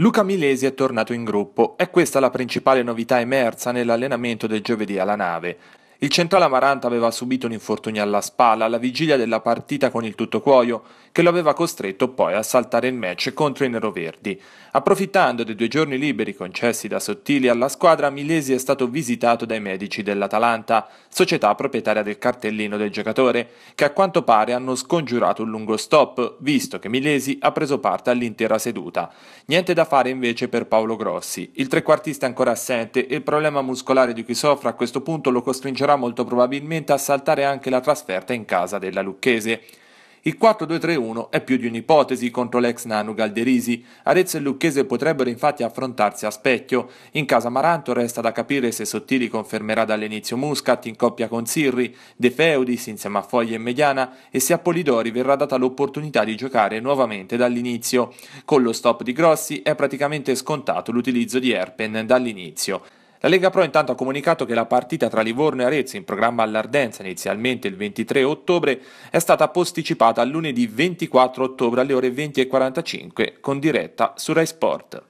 Luca Milesi è tornato in gruppo, è questa la principale novità emersa nell'allenamento del giovedì alla nave. Il centrale Amaranta aveva subito un infortunio alla spalla alla vigilia della partita con il tutto cuoio, che lo aveva costretto poi a saltare il match contro i neroverdi. Approfittando dei due giorni liberi concessi da Sottili alla squadra, Milesi è stato visitato dai medici dell'Atalanta, società proprietaria del cartellino del giocatore, che a quanto pare hanno scongiurato un lungo stop, visto che Milesi ha preso parte all'intera seduta. Niente da fare invece per Paolo Grossi. Il trequartista è ancora assente e il problema muscolare di cui soffre a questo punto lo costringerà porterà molto probabilmente a saltare anche la trasferta in casa della Lucchese. Il 4-2-3-1 è più di un'ipotesi contro l'ex Nanu Galderisi. Arezzo e Lucchese potrebbero infatti affrontarsi a specchio. In casa Maranto resta da capire se Sottili confermerà dall'inizio Muscat in coppia con Sirri, De Feudis insieme a Foglia e Mediana e se a Polidori verrà data l'opportunità di giocare nuovamente dall'inizio. Con lo stop di Grossi è praticamente scontato l'utilizzo di Erpen dall'inizio. La Lega Pro intanto ha comunicato che la partita tra Livorno e Arezzo in programma all'Ardenza inizialmente il 23 ottobre è stata posticipata a lunedì 24 ottobre alle ore 20.45 con diretta su Rai Sport.